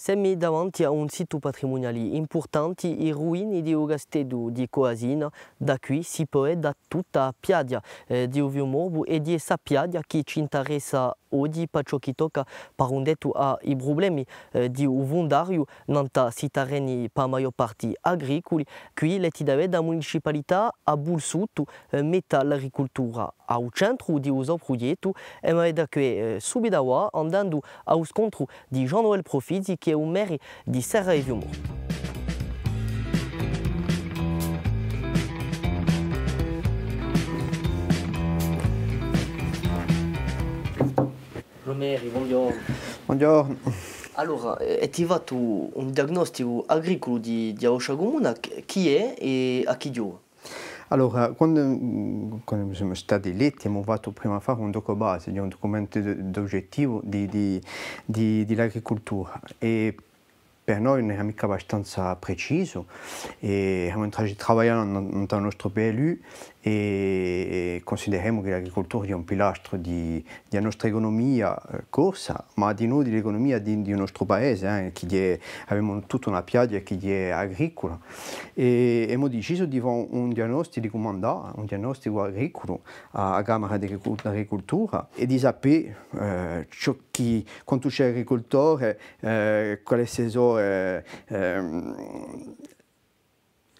Semmi davanti a un sito patrimonial importante e ruine di Ogastedu di Coasina, da qui si può da tutta la Piadia eh, di Ovio Morbo e di qui Piadia che odi pachoquitoca parundetu a i problemi eh, di uvundarju nanta sitareni pa maio parti agricoli, qui leti dave da municipalità a bulsutu eh, meta a u centru di uso proietu e ma da que eh, subidawa andando aos contro di Jean Noël Profizi, che est au maire di Serra e Palmieri, buongiorno. Buongiorno. Allora, è eh, arrivato un diagnostico agricolo di, di Auscia Comuna, chi è e a chi giova? Allora, quando, mm, quando, siamo stati eletti abbiamo fatto prima a fare un documento base, un documento d'oggettivo dell'agricoltura e per noi non era mica abbastanza preciso e abbiamo iniziato a lavorare nel nostro PLU e consideriamo che l'agricoltura è un pilastro di, della nostra economia eh, corsa, ma di noi dell'economia del nostro paese, eh, è, abbiamo tutta una piaggia che è agricola e abbiamo deciso di fare un diagnostico di comandare, un diagnostico agricolo alla Camera di e di sapere eh, ciò che quando c'è agricoltore, eh, quale è il suo... Eh,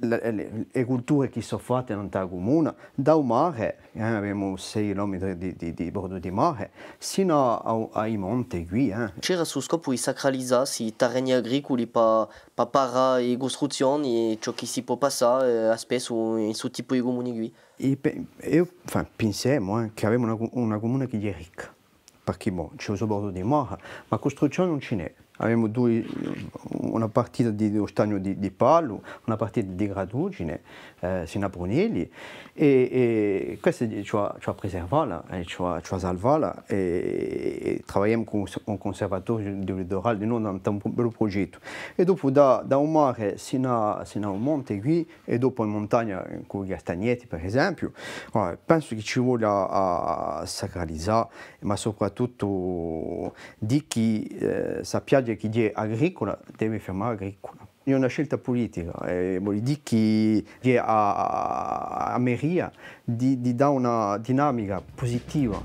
eh, le, culture che sono fatte in questa comune, dal mare, eh, abbiamo 6 km di, di, di, bordo di mare, sino a, ai monti qui. Eh. C'era su scopo di sacralizzare i terreni agricoli per pa, parare le costruzioni e ciò che si può passare eh, spesso in questo tipo di comuni qui. io, enfin, pensiamo eh, che abbiamo una, una, comune che è ricca, perché bon, c'è il bordo di mare, ma costruzione non ce n'è. Abbiamo due, una partita di, dello stagno di, di Pallo, una partita di Gradugine, eh, a Brunelli, e, e questo ci cioè, ha, cioè, preservato, eh, ci cioè, ha, ci ha salvato, e, e lavoriamo con un conservatore di litorale, noi abbiamo un bel progetto. E dopo da, da un mare sino, sino a un monte qui, e dopo in montagna con i castagnetti per esempio, allora, penso che ci voglia a, sacralizzare, ma soprattutto di chi eh, sappia che chi è agricola deve rifiammare Griccola. È una scelta politica, eh, di chi è a, a Meria, di, di dare una dinamica positiva.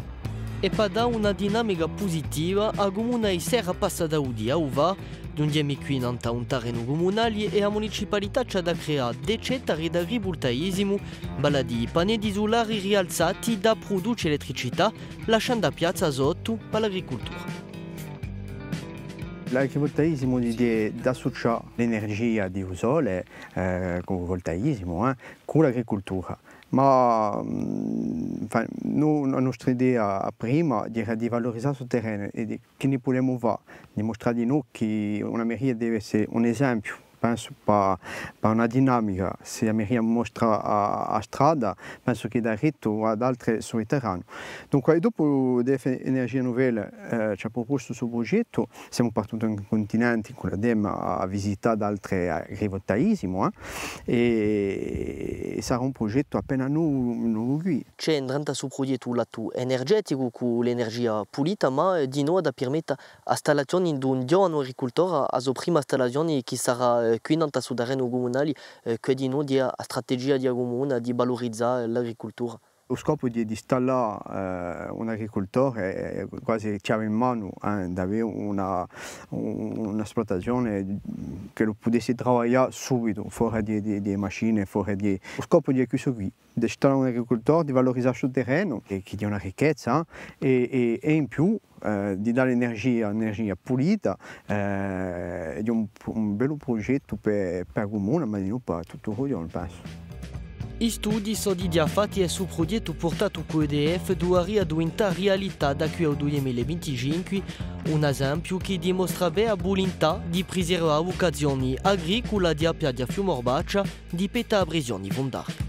E per dare una dinamica positiva, a Comuna di Serra passa Passadaudi a Uva, Dundiemi qui in un terreno comunale e la municipalità ci ha da creare decetari da rivoltaisimo, baladi di pannelli solari rialzati da produce elettricità, lasciando la piazza sotto per l'agricoltura l'agrivoltaismo l'idea di associare l'energia del sole eh, con il voltaismo eh, con l'agricoltura. Ma enfin, mm, noi, la nostra idea prima era di valorizzare il terreno e di, che ne possiamo fare, dimostrare di noi che una meria deve essere un esempio penso para, una dinamica. Se miriamo mostra a, a strada, penso che dà rito ad altre sul terreno. Dunque, e dopo DF Energia Novella eh, ci ha proposto questo progetto, siamo partiti in continente con la DEM a visitare altri agrivoltaismo eh, e sarà un progetto appena nuovo qui. C'è in realtà progetto lato energetico con l'energia pulita, ma eh, di nuovo da permettere installazioni di un giovane agricoltore, la prima installazione che sarà eh, Quindi su terreno comunale, che euh, di noi è a euh, strategia di comune di valorizzare l'agricoltura. Lo scopo di, di stare eh, un agricoltore è quasi chiave in mano eh, di avere una, un'esplotazione che lo potesse lavorare subito, fuori di, di, di macchine, fuori di... Lo scopo di questo qui, di installare un agricoltore, di valorizzare il terreno, che, che è una ricchezza, e, eh, e, e in più eh, di dare energia, energia pulita, eh, di un, un bel progetto per, il comune, ma di non per tutto il regione, penso. I studi sono fatti e su progetto portato con EDF Duaria diventa realtà da qui al 2025, un esempio che dimostra la volontà di preservare occasioni agricole di Appia di Fiumorbaccia di Peta Abresioni Vondarca.